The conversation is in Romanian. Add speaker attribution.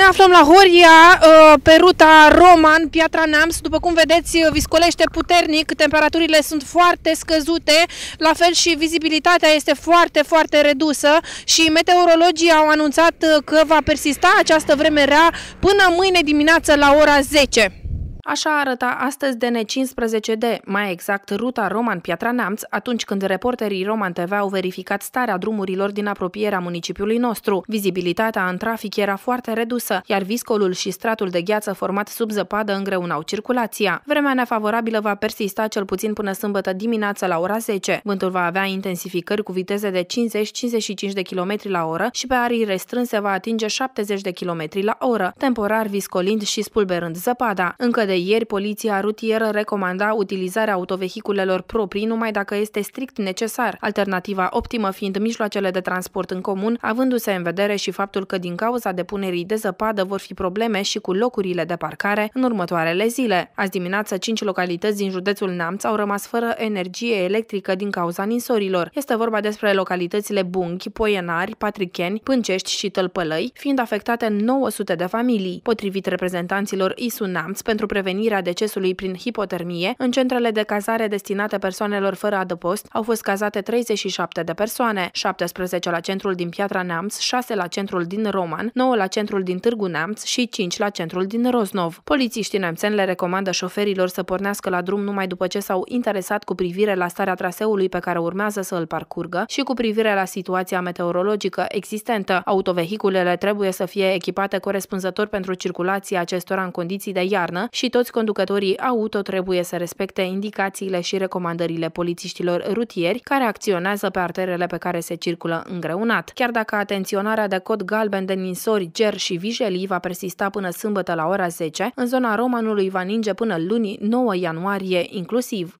Speaker 1: Ne aflăm la Horia, uh, pe ruta Roman, Piatra Neamț. După cum vedeți, uh, viscolește puternic, temperaturile sunt foarte scăzute, la fel și vizibilitatea este foarte, foarte redusă și meteorologii au anunțat uh, că va persista această vreme rea până mâine dimineață la ora 10. Așa arăta astăzi DN15D, mai exact ruta Roman-Piatra Neamț, atunci când reporterii Roman TV au verificat starea drumurilor din apropierea municipiului nostru. Vizibilitatea în trafic era foarte redusă, iar viscolul și stratul de gheață format sub zăpadă îngreunau circulația. Vremea nefavorabilă va persista cel puțin până sâmbătă dimineață la ora 10. Vântul va avea intensificări cu viteze de 50-55 de km la oră și pe arii restrânse va atinge 70 de km la oră, temporar viscolind și spulberând zăpada. Încă de de ieri, poliția rutieră recomanda utilizarea autovehiculelor proprii numai dacă este strict necesar, alternativa optimă fiind mijloacele de transport în comun, avându-se în vedere și faptul că din cauza depunerii de zăpadă vor fi probleme și cu locurile de parcare în următoarele zile. Azi dimineață, cinci localități din județul Namț au rămas fără energie electrică din cauza ninsorilor. Este vorba despre localitățile Bunchi, Poienari, Patricheni, Pâncești și Tălpălăi, fiind afectate 900 de familii. Potrivit reprezentanților ISU Namț pentru prevenirea prevenirea decesului prin hipotermie, în centrele de cazare destinate persoanelor fără adăpost au fost cazate 37 de persoane, 17 la centrul din Piatra Neamț, 6 la centrul din Roman, 9 la centrul din Târgu Neamț și 5 la centrul din Roznov. Polițiștii neamțeni le recomandă șoferilor să pornească la drum numai după ce s-au interesat cu privire la starea traseului pe care urmează să îl parcurgă și cu privire la situația meteorologică existentă. Autovehiculele trebuie să fie echipate corespunzător pentru circulația acestora în condiții de iarnă și toți conducătorii auto trebuie să respecte indicațiile și recomandările polițiștilor rutieri care acționează pe arterele pe care se circulă îngreunat. Chiar dacă atenționarea de cod galben de ninsori, ger și vijelii va persista până sâmbătă la ora 10, în zona Romanului va ninge până luni 9 ianuarie inclusiv.